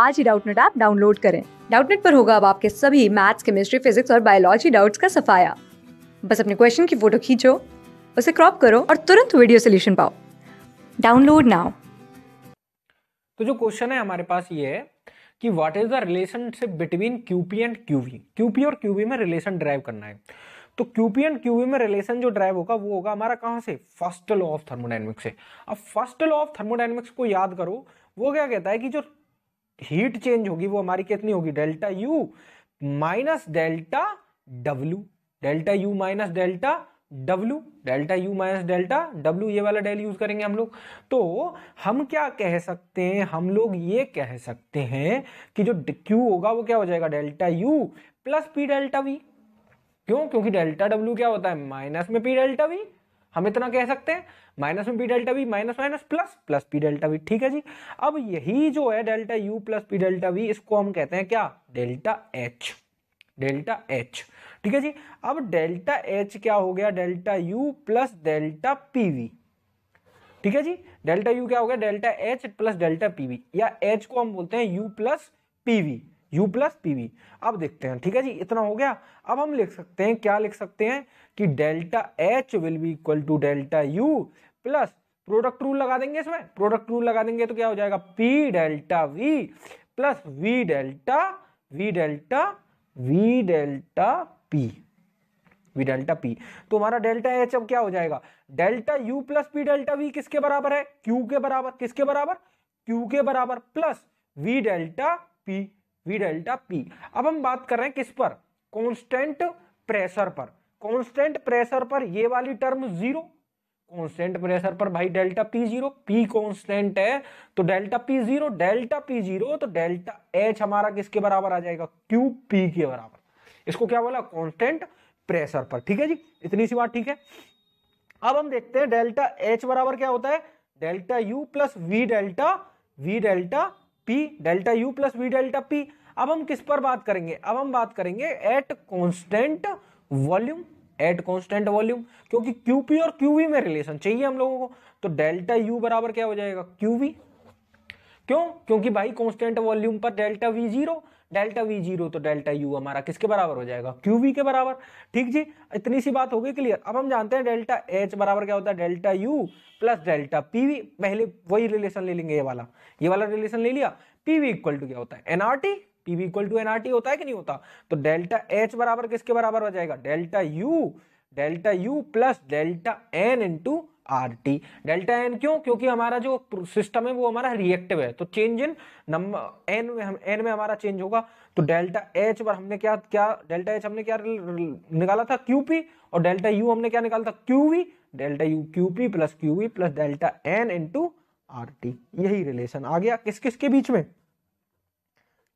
आज ही Doubtnut app download करें डाउटनेट पर होगा अब आपके सभी मैथ्स केमिस्ट्री फिजिक्स और बायोलॉजी डाउट्स का सफाया बस अपने क्वेश्चन की फोटो खींचो उसे क्रॉप करो और तुरंत वीडियो सोल्यूशन पाओ डाउनलोड नाउ तो जो क्वेश्चन है हमारे पास ये है कि what is the relationship between QP and QV QP और क्यूवी में रिलेशन ड्राइव करना है तो क्यूपी एंड क्यूवी में रिलेशन जो ड्राइव होगा वो होगा हमारा कहां से फर्स्ट लॉ ऑफ थर्मोडाइनमिक्स से अब फर्स्ट लॉ ऑफ थर्मोडाइनमिक्स को याद करो वो क्या कहता है कि जो हीट चेंज होगी वो हमारी कितनी होगी delta U minus delta W delta U minus delta W delta U minus delta W ये वाला डेल यूज करेंगे हम लोग तो हम क्या कह सकते हैं हम लोग ये कह सकते हैं कि जो क्यू होगा वो क्या हो जाएगा delta U plus P delta V क्यों क्योंकि डेल्टा डब्ल्यू क्या होता है माइनस में पी डेल्टा V हम इतना कह सकते हैं माइनस में P delta V minus minus plus plus P delta V ठीक है जी अब यही जो है delta U plus P delta V इसको हम कहते हैं क्या डेल्टा एच डेल्टा एच ठीक है जी अब डेल्टा एच क्या हो गया delta U plus delta PV ठीक है जी डेल्टा यू क्या हो गया delta H plus delta PV या एच को हम बोलते हैं U plus PV U plus P V अब देखते हैं ठीक है जी इतना हो गया अब हम लिख सकते हैं क्या लिख सकते हैं कि delta H will be equal to delta U plus product rule लगा देंगे इसमें प्रोडक्ट रूल लगा देंगे तो क्या हो जाएगा P delta V plus V delta V delta V delta P V delta P तो हमारा डेल्टा एच अब क्या हो जाएगा delta U plus P delta V किसके बराबर है क्यू के बराबर किसके बराबर क्यू के बराबर plus V delta P V delta P अब हम बात कर रहे हैं किस पर कॉन्स्टेंट प्रेशर पर कॉन्स्टेंट प्रेशर पर ये वाली टर्म जीरो कॉन्स्टेंट प्रेशर पर भाई delta P zero P constant है तो delta P zero delta P zero तो डेल्टा एच हमारा किसके बराबर आ जाएगा क्यू पी के बराबर इसको क्या बोला कॉन्स्टेंट प्रेशर पर ठीक है जी इतनी सी बात ठीक है अब हम देखते हैं डेल्टा एच बराबर क्या होता है delta U plus V delta V delta P delta U plus V delta P अब हम किस पर बात करेंगे अब हम बात करेंगे at constant volume at constant volume क्योंकि क्यूपी और क्यूवी में रिलेशन चाहिए हम लोगों को तो डेल्टा यू बराबर क्या हो जाएगा क्यूवी क्यों क्योंकि भाई कॉन्स्टेंट वॉल्यूम पर delta V zero delta V zero तो डेल्टा यू हमारा किसके बराबर हो जाएगा क्यू वी के बराबर ठीक जी इतनी सी बात हो गई क्लियर अब हम जानते हैं डेल्टा एच बराबर क्या होता है delta U plus delta P V पहले वही रिलेशन ले लेंगे ये वाला ये वाला रिलेशन ले लिया पी वी इक्वल टू क्या होता है NRT P V equal to NRT होता है कि नहीं होता तो डेल्टा एच बराबर किसके बराबर हो जाएगा delta U delta U plus delta N into R T delta N क्यों क्योंकि हमारा जो सिस्टम है वो हमारा रिएक्टिव है तो चेंज इन नंबर एन में हम एन में हमारा चेंज होगा तो डेल्टा एच पर हमने क्या क्या डेल्टा एच हमने क्या निकाला था क्यू पी और डेल्टा यू हमने क्या निकाला था Q V delta U Q P plus Q V plus delta N into R T यही रिलेशन आ गया किस किस के बीच में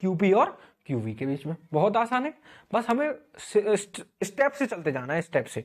क्यू पी और क्यू वी के बीच में बहुत आसान है बस हमें स्टेप से चलते जाना है स्टेप से